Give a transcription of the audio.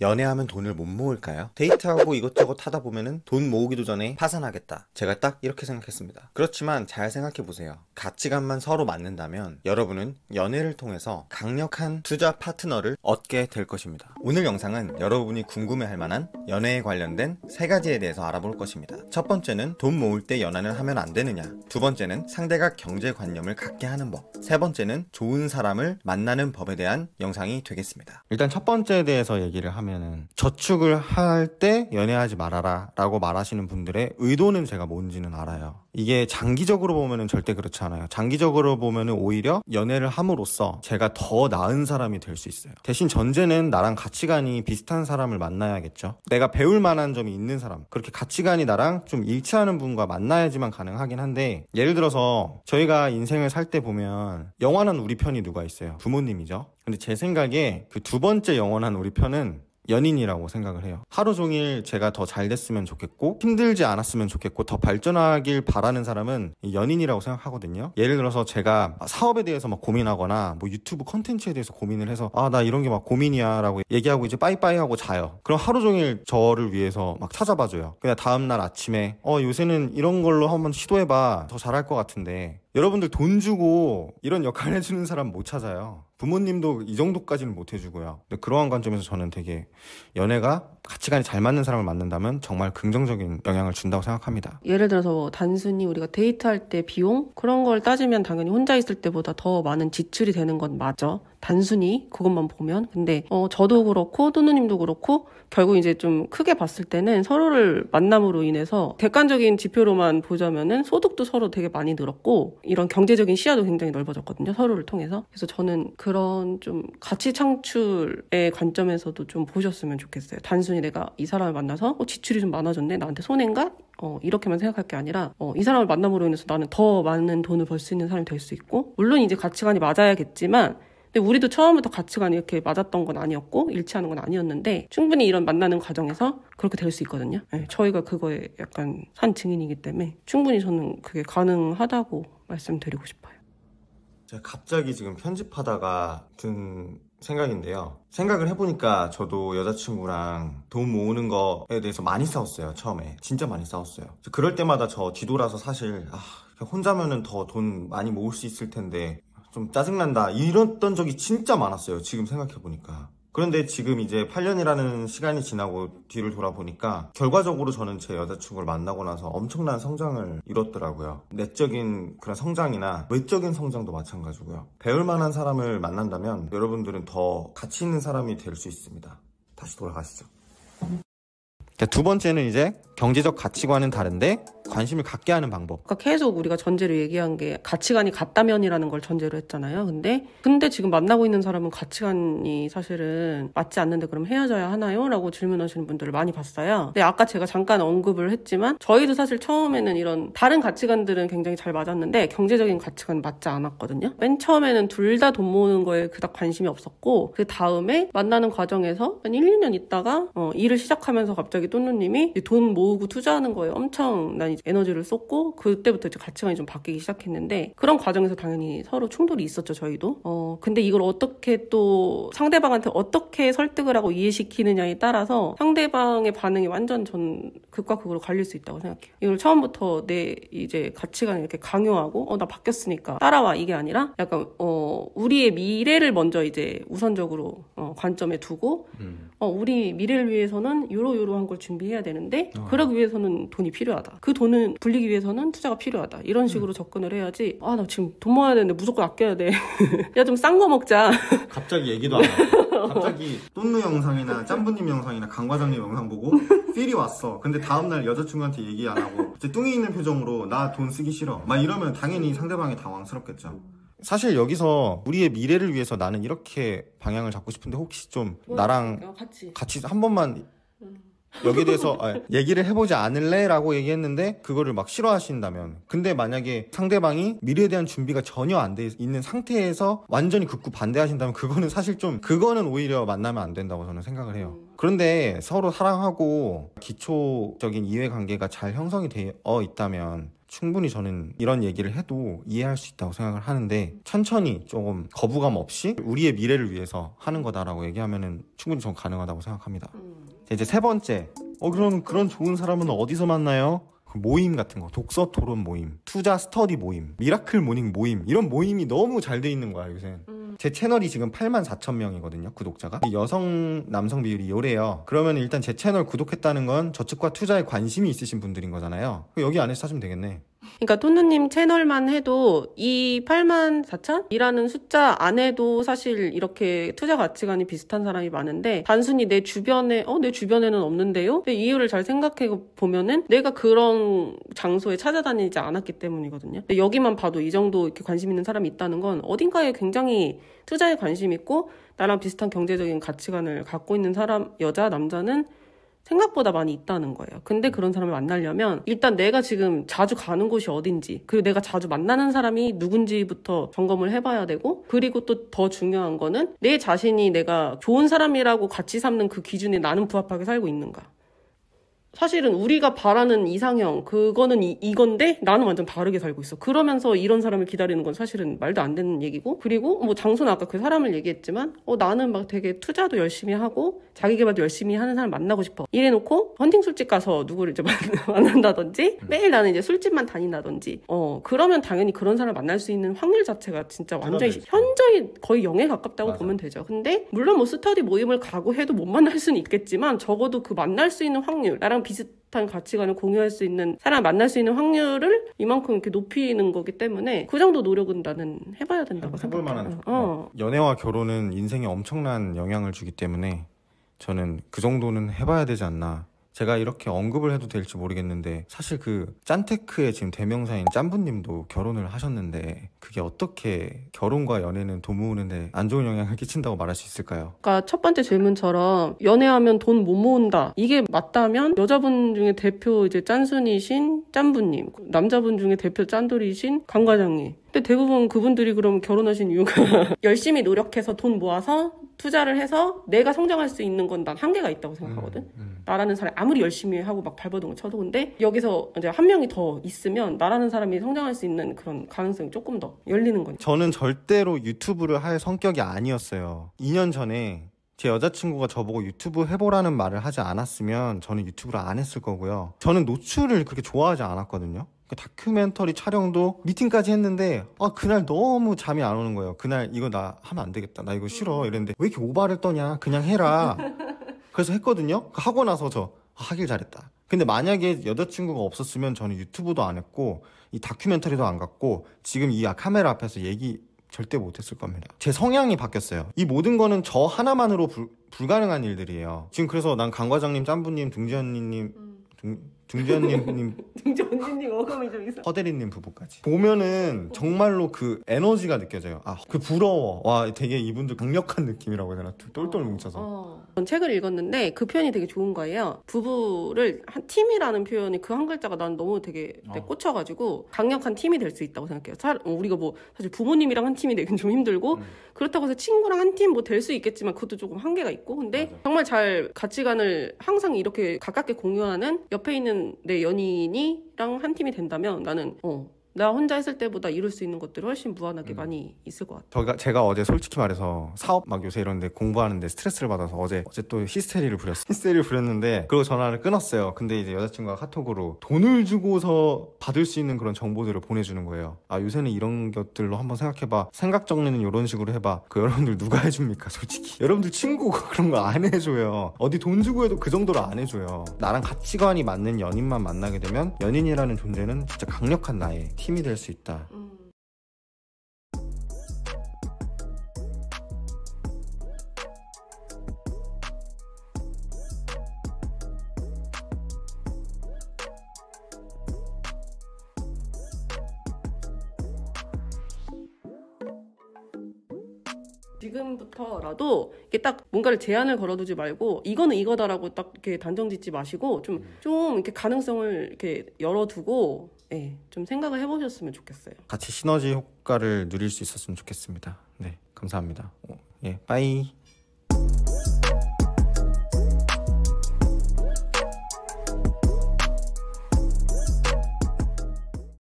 연애하면 돈을 못 모을까요? 데이트하고 이것저것 하다 보면은 돈 모으기도 전에 파산하겠다. 제가 딱 이렇게 생각했습니다. 그렇지만 잘 생각해 보세요. 가치관만 서로 맞는다면 여러분은 연애를 통해서 강력한 투자 파트너를 얻게 될 것입니다. 오늘 영상은 여러분이 궁금해 할 만한 연애에 관련된 세 가지에 대해서 알아볼 것입니다. 첫 번째는 돈 모을 때 연애를 하면 안 되느냐. 두 번째는 상대가 경제관념을 갖게 하는 법. 세 번째는 좋은 사람을 만나는 법에 대한 영상이 되겠습니다. 일단 첫 번째에 대해서 얘기를 하면 뭐면은 저축을 할 때 연애하지 말아라 라고 말하시는 분들의 의도는 제가 뭔지는 알아요. 이게 장기적으로 보면은 절대 그렇지 않아요. 장기적으로 보면은 오히려 연애를 함으로써 제가 더 나은 사람이 될 수 있어요. 대신 전제는 나랑 가치관이 비슷한 사람을 만나야겠죠. 내가 배울 만한 점이 있는 사람. 그렇게 가치관이 나랑 좀 일치하는 분과 만나야지만 가능하긴 한데 예를 들어서 저희가 인생을 살 때 보면 영원한 우리 편이 누가 있어요? 부모님이죠. 근데 제 생각에 그 두 번째 영원한 우리 편은 연인이라고 생각을 해요. 하루 종일 제가 더 잘 됐으면 좋겠고 힘들지 않았으면 좋겠고 더 발전하길 바라는 사람은 연인이라고 생각하거든요. 예를 들어서 제가 사업에 대해서 막 고민하거나 뭐 유튜브 컨텐츠에 대해서 고민을 해서 아 나 이런 게 막 고민이야라고 얘기하고 이제 빠이빠이 하고 자요. 그럼 하루 종일 저를 위해서 막 찾아봐줘요. 그냥 다음 날 아침에 어 요새는 이런 걸로 한번 시도해봐 더 잘할 것 같은데 여러분들 돈 주고 이런 역할 해주는 사람 못 찾아요. 부모님도 이 정도까지는 못 해주고요. 근데 그러한 관점에서 저는 되게 연애가 가치관이 잘 맞는 사람을 만난다면 정말 긍정적인 영향을 준다고 생각합니다. 예를 들어서 뭐 단순히 우리가 데이트할 때 비용 그런 걸 따지면 당연히 혼자 있을 때보다 더 많은 지출이 되는 건 맞죠. 단순히 그것만 보면 근데 어 저도 그렇고 도누님도 그렇고 결국 이제 좀 크게 봤을 때는 서로를 만남으로 인해서 객관적인 지표로만 보자면은 소득도 서로 되게 많이 늘었고 이런 경제적인 시야도 굉장히 넓어졌거든요 서로를 통해서 그래서 저는 그 그런 좀 가치 창출의 관점에서도 좀 보셨으면 좋겠어요. 단순히 내가 이 사람을 만나서 어, 지출이 좀 많아졌네? 나한테 손해인가? 어, 이렇게만 생각할 게 아니라 어, 이 사람을 만남으로 인해서 나는 더 많은 돈을 벌 수 있는 사람이 될 수 있고 물론 이제 가치관이 맞아야겠지만 근데 우리도 처음부터 가치관이 이렇게 맞았던 건 아니었고 일치하는 건 아니었는데 충분히 이런 만나는 과정에서 그렇게 될 수 있거든요. 네, 저희가 그거에 약간 산 증인이기 때문에 충분히 저는 그게 가능하다고 말씀드리고 싶어요. 제가 갑자기 지금 편집하다가 든 생각인데요. 생각을 해보니까 저도 여자친구랑 돈 모으는 거에 대해서 많이 싸웠어요, 처음에. 진짜 많이 싸웠어요. 그럴 때마다 저 뒤돌아서 사실, 아, 혼자면은 더 돈 많이 모을 수 있을 텐데, 좀 짜증난다. 이랬던 적이 진짜 많았어요, 지금 생각해보니까. 그런데 지금 이제 8년이라는 시간이 지나고 뒤를 돌아보니까 결과적으로 저는 제 여자친구를 만나고 나서 엄청난 성장을 이뤘더라고요. 내적인 그런 성장이나 외적인 성장도 마찬가지고요. 배울 만한 사람을 만난다면 여러분들은 더 가치 있는 사람이 될 수 있습니다. 다시 돌아가시죠. 두 번째는 이제 경제적 가치관은 다른데 음. 관심을 갖게 하는 방법. 그러니까 계속 우리가 전제로 얘기한 게 가치관이 같다면이라는 걸 전제로 했잖아요. 근데 근데 지금 만나고 있는 사람은 가치관이 사실은 맞지 않는데 그럼 헤어져야 하나요? 라고 질문하시는 분들을 많이 봤어요. 근데 아까 제가 잠깐 언급을 했지만 저희도 사실 처음에는 이런 다른 가치관들은 굉장히 잘 맞았는데 경제적인 가치관 맞지 않았거든요. 맨 처음에는 둘 다 돈 모으는 거에 그닥 관심이 없었고 그 다음에 만나는 과정에서 한 1, 2년 있다가 어, 일을 시작하면서 갑자기 또누님이 돈 모으고 투자하는 거에 엄청 난 이제 에너지를 쏟고 그때부터 이제 가치관이 좀 바뀌기 시작했는데 그런 과정에서 당연히 서로 충돌이 있었죠 저희도 어 근데 이걸 어떻게 또 상대방한테 어떻게 설득을 하고 이해시키느냐에 따라서 상대방의 반응이 완전 전 극과 극으로 갈릴 수 있다고 생각해요 이걸 처음부터 내 이제 가치관을 이렇게 강요하고 어 나 바뀌었으니까 따라와 이게 아니라 약간 어 우리의 미래를 먼저 이제 우선적으로 어, 관점에 두고 음. 어 우리 미래를 위해서는 요로 요로한 걸 준비해야 되는데 어. 그러기 위해서는 돈이 필요하다 그돈 돈은 불리기 위해서는 투자가 필요하다. 이런 음. 식으로 음. 접근을 해야지. 아, 나 지금 돈 모아야 되는데 무조건 아껴야 돼. 야, 좀 싼 거 먹자. 갑자기 얘기도 안 하고. 갑자기 똠누 영상이나 짬부님 영상이나 강 과장님 영상 보고 필이 왔어. 근데 다음날 여자친구한테 얘기 안 하고 이제 뚱이 있는 표정으로 나 돈 쓰기 싫어. 막 이러면 당연히 상대방이 당황스럽겠죠. 사실 여기서 우리의 미래를 위해서 나는 이렇게 방향을 잡고 싶은데 혹시 좀 나랑 같이 한 번만 여기에 대해서 아, 얘기를 해보지 않을래? 라고 얘기했는데 그거를 막 싫어하신다면 근데 만약에 상대방이 미래에 대한 준비가 전혀 안 돼 있는 상태에서 완전히 극구 반대하신다면 그거는 사실 좀 그거는 오히려 만나면 안 된다고 저는 생각을 해요 음. 그런데 서로 사랑하고 기초적인 이해관계가 잘 형성이 되어 있다면 충분히 저는 이런 얘기를 해도 이해할 수 있다고 생각을 하는데 천천히 조금 거부감 없이 우리의 미래를 위해서 하는 거다라고 얘기하면은 충분히 전 가능하다고 생각합니다. 음. 자, 이제 세 번째. 어, 그럼 그런 좋은 사람은 어디서 만나요? 그 모임 같은 거, 독서 토론 모임, 투자 스터디 모임, 미라클 모닝 모임, 이런 모임이 너무 잘 돼 있는 거야, 요새. 음. 제 채널이 지금 8만 4천 명이거든요, 구독자가. 여성, 남성 비율이 요래요. 그러면 일단 제 채널 구독했다는 건 저축과 투자에 관심이 있으신 분들인 거잖아요. 여기 안에서 찾으면 되겠네. 그러니까 토누님 채널만 해도 이 8만 4천이라는 숫자 안에도 사실 이렇게 투자 가치관이 비슷한 사람이 많은데 단순히 내 주변에 어 내 주변에는 없는데요. 이유를 잘 생각해 보면은 내가 그런 장소에 찾아다니지 않았기 때문이거든요. 여기만 봐도 이 정도 이렇게 관심 있는 사람이 있다는 건 어딘가에 굉장히 투자에 관심 있고 나랑 비슷한 경제적인 가치관을 갖고 있는 사람 여자 남자는 생각보다 많이 있다는 거예요. 근데 그런 사람을 만나려면 일단 내가 지금 자주 가는 곳이 어딘지 그리고 내가 자주 만나는 사람이 누군지부터 점검을 해봐야 되고 그리고 또 더 중요한 거는 내 자신이 내가 좋은 사람이라고 같이 삼는 그 기준에 나는 부합하게 살고 있는가 사실은 우리가 바라는 이상형 그거는 이, 이건데 나는 완전 다르게 살고 있어 그러면서 이런 사람을 기다리는 건 사실은 말도 안 되는 얘기고 그리고 뭐 장소는 아까 그 사람을 얘기했지만 어 나는 막 되게 투자도 열심히 하고 자기 개발도 열심히 하는 사람 만나고 싶어 이래놓고 헌팅 술집 가서 누구를 이제 만난다든지 매일 나는 이제 술집만 다닌다든지 어 그러면 당연히 그런 사람 만날 수 있는 확률 자체가 진짜 완전히 현저히 거의 영에 가깝다고 맞아. 보면 되죠 근데 물론 뭐 스터디 모임을 가고 해도 못 만날 수는 있겠지만 적어도 그 만날 수 있는 확률 나랑 나랑 비슷한 가치관을 공유할 수 있는 사람 만날 수 있는 확률을 이만큼 이렇게 높이는 거기 때문에 그 정도 노력은 나는 해봐야 된다고 해볼 생각해요. 만한 어. 연애와 결혼은 인생에 엄청난 영향을 주기 때문에 저는 그 정도는 해봐야 되지 않나 제가 이렇게 언급을 해도 될지 모르겠는데 사실 그 짠테크의 지금 대명사인 짠부님도 결혼을 하셨는데 그게 어떻게 결혼과 연애는 돈 모으는데 안 좋은 영향을 끼친다고 말할 수 있을까요? 그러니까 첫 번째 질문처럼 연애하면 돈 못 모은다 이게 맞다면 여자분 중에 대표 이제 짠순이신 짠부님 남자분 중에 대표 짠돌이신 강과장님 근데 대부분 그분들이 그럼 결혼하신 이유가 열심히 노력해서 돈 모아서 투자를 해서 내가 성장할 수 있는 건 난 한계가 있다고 생각하거든. 음, 음. 나라는 사람이 아무리 열심히 하고 막 발버둥을 쳐도 근데 여기서 이제 한 명이 더 있으면 나라는 사람이 성장할 수 있는 그런 가능성이 조금 더 열리는 거니까. 저는 절대로 유튜브를 할 성격이 아니었어요. 2년 전에 제 여자친구가 저보고 유튜브 해보라는 말을 하지 않았으면 저는 유튜브를 안 했을 거고요. 저는 노출을 그렇게 좋아하지 않았거든요. 그 다큐멘터리 촬영도 미팅까지 했는데 아 그날 너무 잠이 안 오는 거예요 그날 이거 나 하면 안 되겠다 나 이거 싫어 이랬는데 왜 이렇게 오바를 떠냐 그냥 해라 그래서 했거든요 하고 나서 저 아, 하길 잘했다 근데 만약에 여자친구가 없었으면 저는 유튜브도 안 했고 이 다큐멘터리도 안 갔고 지금 이 카메라 앞에서 얘기 절대 못했을 겁니다. 제 성향이 바뀌었어요. 이 모든 거는 저 하나만으로 불, 불가능한 일들이에요. 지금 그래서 난 강 과장님, 짬부님, 등지언니님, 음. 등, 등재언니님 등재언님 어감이 좀 있어 허대리님 부부까지 보면은 정말로 그 에너지가 느껴져요 아 그 부러워 와 되게 이분들 강력한 느낌이라고 해야 되나 똘똘 뭉쳐서 어. 전 책을 읽었는데 그 표현이 되게 좋은 거예요 부부를 한 팀이라는 표현이 그 한 글자가 난 너무 되게, 되게 어. 꽂혀가지고 강력한 팀이 될 수 있다고 생각해요 사, 어, 우리가 뭐 사실 부모님이랑 한 팀이 되긴 좀 힘들고 음. 그렇다고 해서 친구랑 한 팀 뭐 될 수 있겠지만 그것도 조금 한계가 있고 근데 맞아. 정말 잘 가치관을 항상 이렇게 가깝게 공유하는 옆에 있는 내 연인이랑 한 팀이 된다면 나는 어나 혼자 했을 때보다 이룰 수 있는 것들이 훨씬 무한하게 음. 많이 있을 것 같아요. 저가 제가 어제 솔직히 말해서 사업 막 요새 이런데 공부하는데 스트레스를 받아서 어제 어제 또 히스테리를 부렸어. 히스테리를 부렸는데 그리고 전화를 끊었어요. 근데 이제 여자친구가 카톡으로 돈을 주고서 받을 수 있는 그런 정보들을 보내주는 거예요. 아 요새는 이런 것들로 한번 생각해봐. 생각 정리는 이런 식으로 해봐. 그 여러분들 누가 해줍니까 솔직히? 여러분들 친구가 그런 거 안 해줘요. 어디 돈 주고 해도 그 정도로 안 해줘요. 나랑 가치관이 맞는 연인만 만나게 되면 연인이라는 존재는 진짜 강력한 나의 팀. 힘이 될 수 있다. 음. 지금부터라도 이게 딱 뭔가를 제한을 걸어두지 말고 이거는 이거다라고 딱 이렇게 단정짓지 마시고 좀좀 음. 좀 이렇게 가능성을 이렇게 열어두고 예, 좀 생각을 해보셨으면 좋겠어요. 같이 시너지 효과를 누릴 수 있었으면 좋겠습니다. 네, 감사합니다. 오, 어, 예, 빠이.